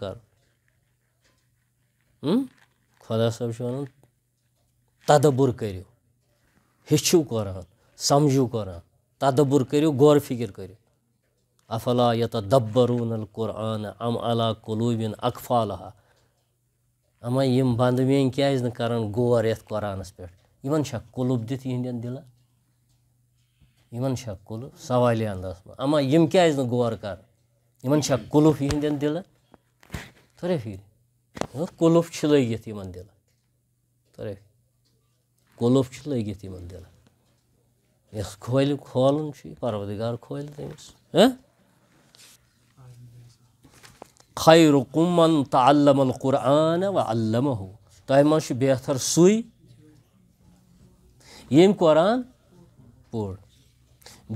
کر خدا صاحب شوانا تدبر کریو ہشو قرآن سمجھو قرآن تدبر کریو غور فکر کریو افلا یت یتدبرون القرآن ام علا قلوب اکفالہ اما یہ باندوین کیا ہے اس نے کرن گور یت قرآن اس پر یہ من شاک قلوب دیت یہ اندین دیلا یہ قلوب سوالی انداز پر اما یہ من کیا غور اس نے گور کرن یہ من قلوب یہ اندین طرفی گلوف ہاں، چھ لگت ان دل طرف گلوف لگت ان دل اس کھول کھول پروردگار کھول تمس ہاں؟ خیر کمن تعلم القرآن و علمہ تہم بہتر سی یم قرآن پور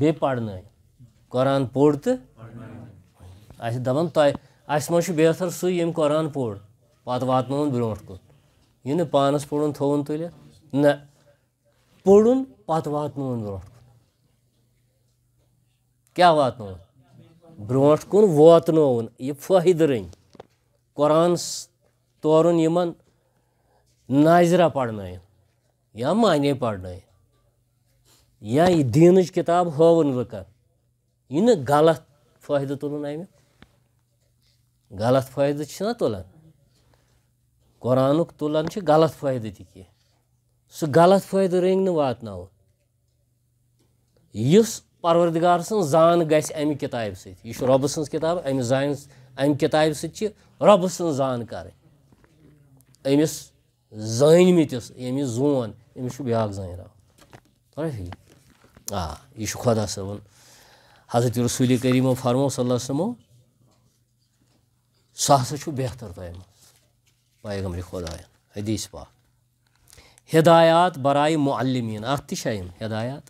بی پڑھن قرآن پور تو اس دپان تہ مجھ بہتر سہ یہ قرآن پور پہ واتن بروٹ کن یہ پانس پوڑ تو تلت نت وو بروٹ کیا کیا کیا واتنو یہ فہد رن قرآن تورنہ یا مانے یا یہ دینچ کتاب ہون لکن یہ نا غلط فائدہ تلن امی غلط فائدہ تلان قرآن تلان غلط فائدہ تین سلط فائدہ رنگ نا وات نو اس پروردگار سن زان گہ سب ستاب امہ امتہ سب سان کر زنمت یمس زون امس بیاقاق زن آ یہ خدا صبن حضرت رسولی کریم و فرم صو سُہ ہسا چھُ بہتر تۄہہِ منٛز پیغمبرِ خۄدایَن حدیٖث پاک ہدایات برایہِ معلمیٖن اَتھ تہِ چھا یِم ہدایات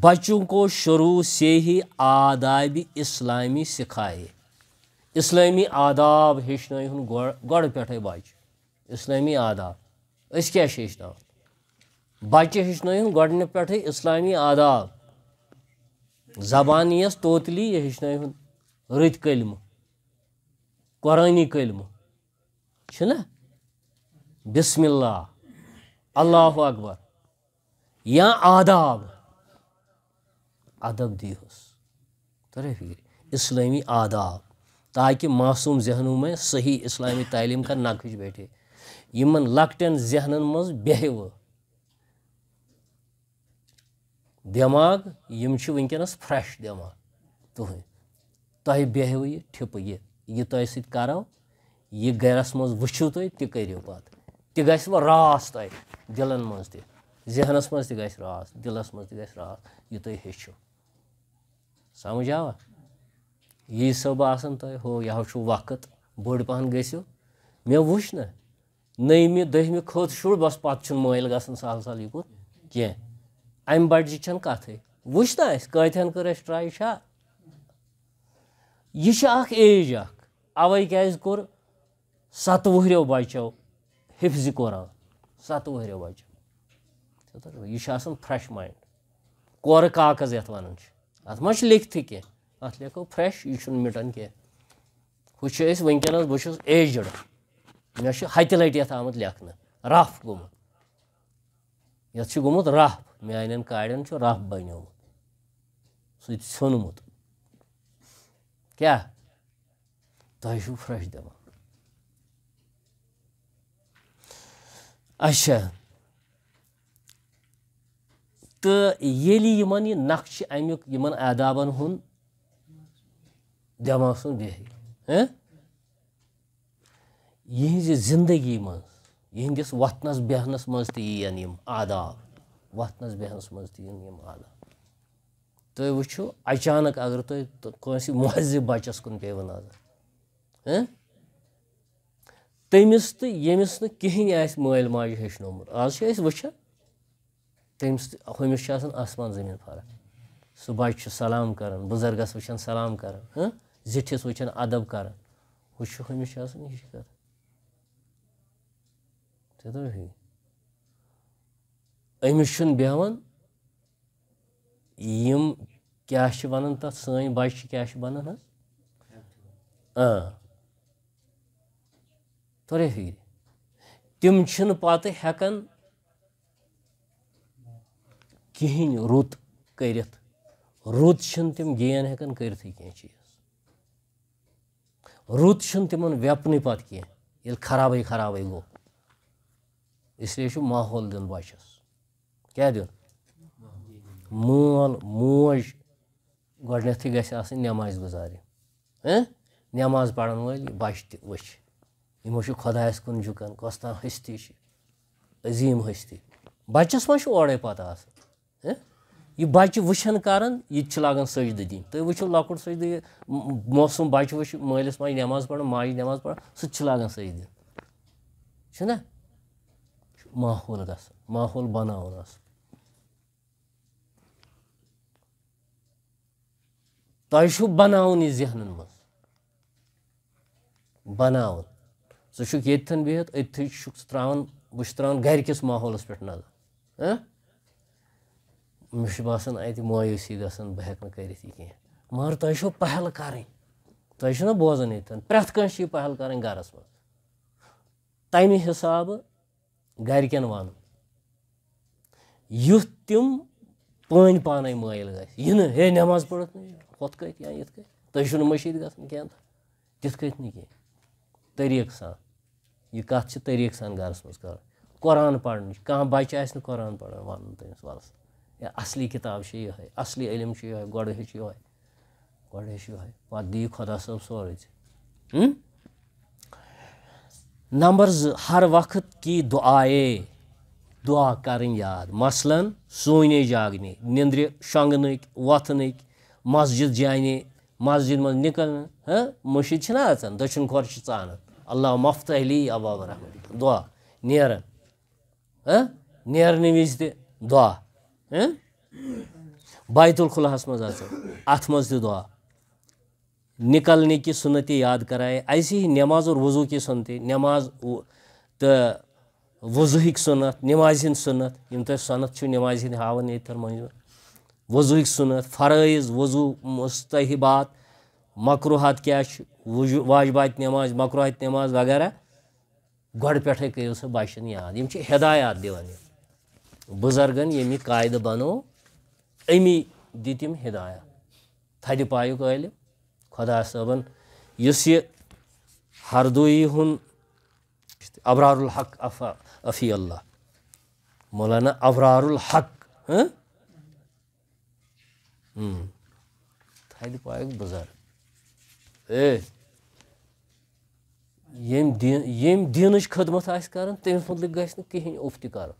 بَچوں کو شروع سے ہی آدابہِ اِسلامی سِکھایے اِسلٲمی آداب ہیٚچھنٲیہُن گۄڈٕ گۄڈٕ پٮ۪ٹھَے بَچہِ اِسلٲمی آداب أسۍ کیٛاہ چھِ ہیٚچھناوان بَچہِ ہیٚچھنٲیہُن گۄڈنہٕ پٮ۪ٹھَے اِسلٲمی آداب زبان یِیَس توتلی یہِ ہیٚچھنٲیہُن رت کلم قرانی کلم بسم اللہ اللہ اکبر یا آداب ادب دس اسلمی آداب تاکہ معصوم ذہنوں میں صحیح اسلامی تعلیم کا نقش بٹھے ان لکٹن ذہنن دٮ۪ماغ دماغ یہ ونکنس فریش دماغ تُہٕنٛدۍ تہ بہو یہ ٹھپ یہ یہ تہ سو یہ گرس مچو تھی ترو پتہ راس تہ دلن میذہ می راس دلس مس راس یہ تھی ہوں آوا یہ سو باسان تھی پَہَن گٔژھِو پہ گیسو مے نٔیمہِ دہم کھوٚت شُر بس پَتہٕ چھُنہٕ میل گا سہل سہل وٕچھ نہ چھ کٲتِہَن کٔر اہس ٹرٛاے کر یہ ایج اوک کت و بچو حفظ قور ستری بچو یہ فریش مائنڈ قور کاغذ یہ ونانت مکھتی کی لکھو فریش یہ مٹان کی ونکنس بہس ایجڈ متہ لات آمت لکھن رف گومت یہ گومت رف مان کارین رف بن سمت क्या Daju Frajdeva. अच्छा तो ये यमन ये नक्श अमुक यमन आदाबन हुन दिमाग सुन बेह यहज जिंदगी मज यहंदिस वतनस बेहनस मज तीन आदाब वतनस बेहनस मज तीन आदाब تُہۍ وٕچھِو اچانک اگر تُہۍ کٲنٛسہِ مہذب بَچَس کُن پیو نظر تٔمِس تہٕ ییٚمِس نہٕ کِہیٖنۍ آسہِ مٲلۍ ماجہِ ہیٚچھنومُت آز چھِ أسۍ وٕچھان تٔمِس تہِ ہُمِس چھِ آسان آسمان زٔمیٖن فرق سُہ بَچہِ چھُ سلام کَران بُزرگَس وٕچھان سلام کَران کَران زِٹھِس وٕچھان اَدب ہُہ چھُ ہُمِس آسان یہِ چھِ کَران أمِس چھُنہٕ بیٚہوان یِم کیٛاہ چھِ وَنان تَتھ سٲنۍ بَچہِ چھِ کیٛاہ چھِ وَنان حظ تۄرے پھیٖرِ تِم چھِنہٕ پَتہٕ ہٮ۪کان کِہیٖنۍ رُت کٔرِتھ رُت چھِنہٕ تِم گین ہٮ۪کان کٔرِتھٕے کینٛہہ چیٖز رُت چھُنہٕ تِمَن وٮ۪پنٕے پَتہٕ کینٛہہ ییٚلہِ خرابٕے خرابٕے گوٚو اِسلیے چھُ ماحول دیُن بَچَس کیٛاہ دیُن مول موج گۄڈنٮ۪تھٕے گژھِ آسٕنۍ نٮ۪مازِ گُزارِ گونیت گھن ن گزارن ہماض پڑن ول بچہ تمہ خدان کس تستی عظیم ہستی بچس موڑے پتہ آچہ وچن کر یہ تا سجدن تچو لٹ موسم بچہ والس ماج نماز پڑوں ماج نماز پڑا سا گا سج دنہ ماحول گژھان ماحول بَناوُن آسان تھی چھ بن ذہن مز بن کھت بہت اتھی ترا بہت تران گرکس ماحولس پہ نظر باسان ات میوسی گا بہ ہر تہل کی تہ بوزا ین پانہ یہ پہل کر گرس مز تم حساب گھن و یُتھ تِم پانے نٮ۪ماز گھن نہٕ ہُتھ کٔنۍ یا تھی مشید نہٕ کینٛہہ طریقہ سان یہ کت چھِ طریقہ سان آسہِ مز قرآن پَران وَنُن تٔمِس وَلَس ون تمس کِتاب اصلی کتاب یہ علم گۄڈٕ گۄڈٕ گہرے خۄدا صٲب سورُے ژےٚ نمبر زٕ ہر وقت کی دُعایے دعا کریں یاد مثلا سونے جاگنے نندر شنگنک وتھنک مسجد جانے مسجد من نکلنے ہاں، مشید چھنا اچھان دچھن کھور ٹان اللہ مفت علی اباب رحمت دعا نیرن ہاں، نیرن وز دعا ہاں، بیت الخلاہس مز اچھان ات مز دعا نکلنے کی سنتیں یاد کرائے ایسی ہی نماز اور وضو کی سنتیں نماز تو وضوہک سنت نماز ہند سنت یم تہ سنت نماز ہند ہاون یتن منظور وضوہک سنت فرائض وضو مستحبات مقروحات کیا واجبات نماز مکروحات نماز وغیرہ گۄڈٕ پٮ۪ٹھَے کٔرِو سُہ بَچَن یاد یِم چھِ ہدایات دِوان یِم بُزرگَن ییٚمہِ یہِ قاعدٕ بَنوو أمی دِتۍ یِم ہدایات تھدِ پایُک عٲلِم خۄدا صٲبَن یُس یہِ ہردویی ہُنٛد ابرار الحق افا Afiyallah. Mevlana Avrarul Hak. Hı? Hmm. Taylık bayık bozar. E. Yem din yem dinış kıdmet aş karın tem fadlı gaşnı kihin ofti karın.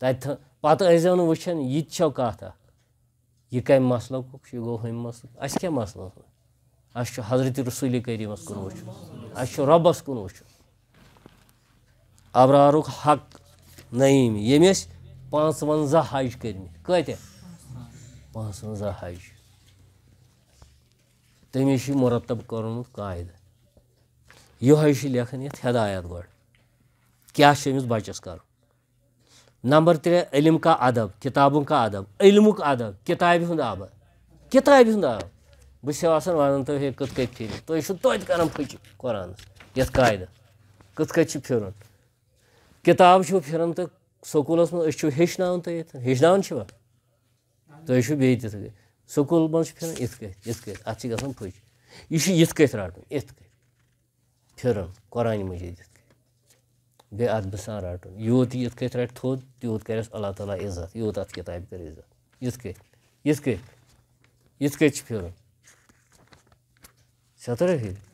Tay patı ezanı vıçan yit çav kahta. Yıkay masla kuk şu go hem masla. Aş ke masla. Aş şu Hazreti Resulü Kerim'e kun vıçan. Aş şu Rabbas kun vıçan. ابرارک حق نعیم یمس پانچواہ حج کرم کر پانچوزا حج تمس مرتب کورمت قاعدہ یہ لکھن یت ہدایت گڑ کیا امس بچس کر نمبر ترے علم کا ادب ادب کتابوں کا علم ادب کتاب ہند آب کتاب ہند آب بس بسان وے کت کت پھر تھی پہ تیم پھچ قرآن یت کت کت کتر کتاب پھر سکولس منسچو یہِ چھُ یِتھ سکول رَٹُن پھر کٔنۍ پچ یہ رٹن پھر قرآن مجید اَدبہٕ سان رٹن یوت یہ رٹ تھوٚد تیوٗت کَرٮ۪س اللہ تعالیٰ عزت یوت ات کتاب کر عزت آسہِ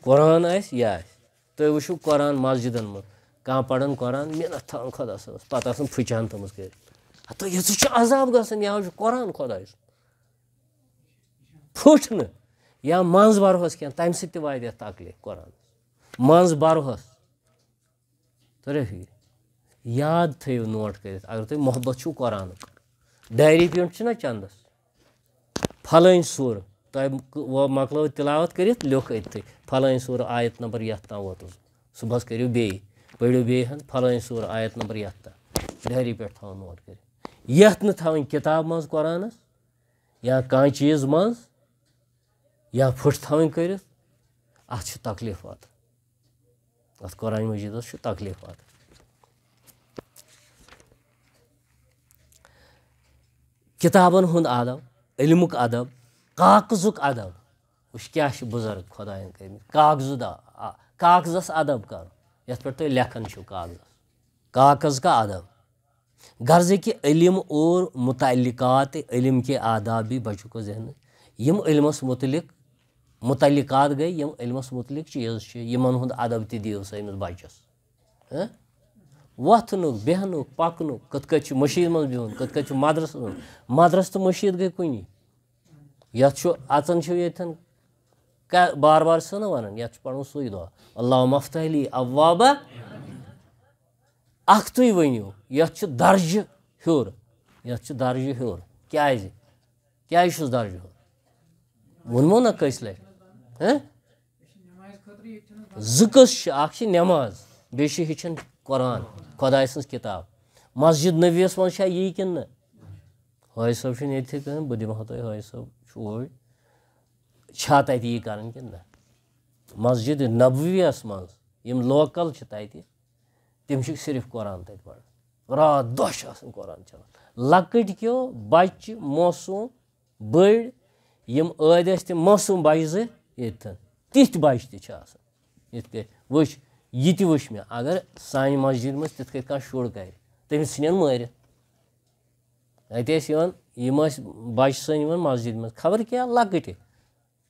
قرآن آس قۄران مسجِدَن مجھ کان ق ق ق ق ق ق ق ق ق قرا منت تا خدا صبس پات پھان تیس عذاب گاؤں قرآن خدا سا مز برہس کم سات تکلیف قرآن مز برہ تو رفیع یاد تیو نوٹ اگر تی محبت چو قر ڈائری پنٹنہ چندس پھلحن سور تک مکل تلوت کرو اتھی فلح سور آیت نمبر یتھ تام ووت صبح کرو بیٚیہِ پڑو بین فلح صور آیت نمبر یھ ڈہری پھو نوٹ کر تا کتاب مز قرآن یا کان چیز مزیا پاؤن کر تکلیف وت ات قرآن مجیدس تکلیف وت کتابن ہند ادب علمک ادب کاغذ ادب واش بزرگ خدائن کراغذہ کاغذ ادب کر لیکھان لکھنچ کاغذ کاغذ کا ادب کہِ علم اور متعلقات علم کے آداب بھی بچ کو ذہن علمس متعلق متعلقات چیٖز چھِ علمس متعلق چیز ادب دِیِو سا امس بچس منٛز ہاں؟ بہن کِتھ کت مشید من بہن مَدرَس مدرس مٔشیٖد مدرس تو مشید گئی کن یت ییٚتٮ۪ن بار بار سہ ون سے پڑھان سی دہ الفتحلی اوابہ اختی ون درجہ ہور یھ درجہ ہور کس درجہ زس نماز لما ہچن قرآن خدا سن کتاب مسجد نویس من نا حاج صاحب چھن بہت دماغ حاج صبح छाती कर मस्जिद नबवीस मं यम लोकल तथे तम सिर्फ कुरान तथ पढ़ रात दोह कुरान चलान लकट क्यो बच्चे मोसूम बड़ यम ऐद ते मोसूम बच्चे जन तिथ बच्चे तथ वो यह त वह मे अगर सान मस्जिद मज तिथ कह शुर कर तमिस इन मार अत बच सन मस्जिद मज खबर क्या लकटे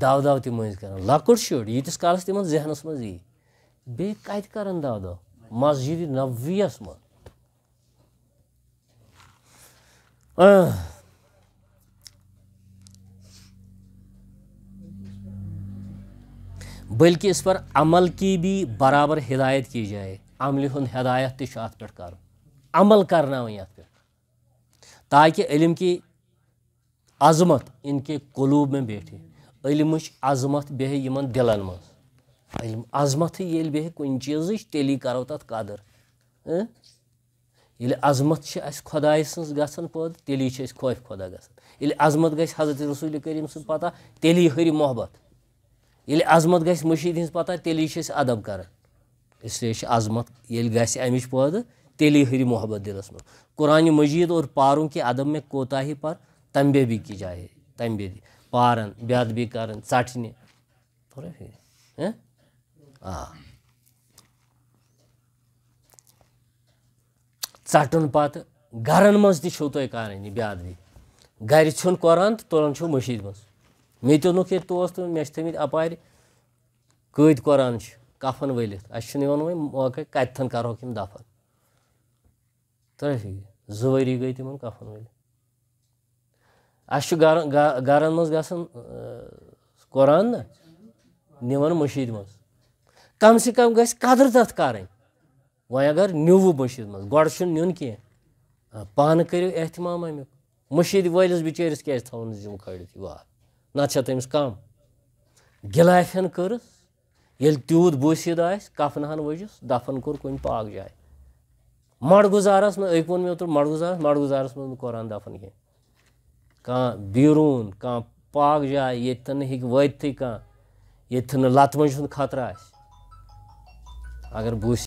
دو دو تن کر لک شیت کالس تمہ ذہنس من یے کت کر دو دو مسجد نویس بلکہ اس عمل کی بھی برابر ہدایت کی جائے عمل ہند ہدایت پٮ۪ٹھ کَرُن عمل کرنا ات پہ تاکہ علم کی عظمت ان کے قلوب میں بیٹھے علمچ عظمت بیمن دلن مز عظمت چیٖزٕچ تیلی کرو تات قدر عظمت اس تیٚلی چھِ أسۍ تیلی خۄدا خدا ییٚلہِ عظمت حضرت رسول کریم سن پتہ تیلی ہری محبت یل عظمت گژھِ مشید ہز پتہ تیلی ادب کران اس لیے عظمت یل گم پٲدٕ تیلی ہری محبت دل مران مجید اور پارک کہ ادب میں کوتاہی پھر تمبی کی جائے دی پارن پارنبی ہاں؟ ساٹھن پات فکری آٹن پتہ گرن ایک تمہیں یعنی بیاد یہ گر چون قرآن تو تولن چھو مشید مس مک تو طور تو مت اپار کوئید قرآن کفن لق کتن کروکا فکری زری گئی تمہن کفن ویلیت منٛز گژھان قۄران نا نِوان مشید مز کم سے کم گھر قدر تات کریں وغیرہ نو مشید مز گا پانی کرو احتمام امی مشید ولس بچرس کچھ تم کھلت یہ واق نا تمس کم گل ہن کرس تیوت بس آفن وجس دفن کور کن پاک جائے ملگزارس منگ مرگزار منٛز نہٕ قرآن دفن کی کان بیرون کان پاک جا یہ تن ہک کی وائد تھی کان یہ تن لاتمجھن خاطرہ ہے اگر بو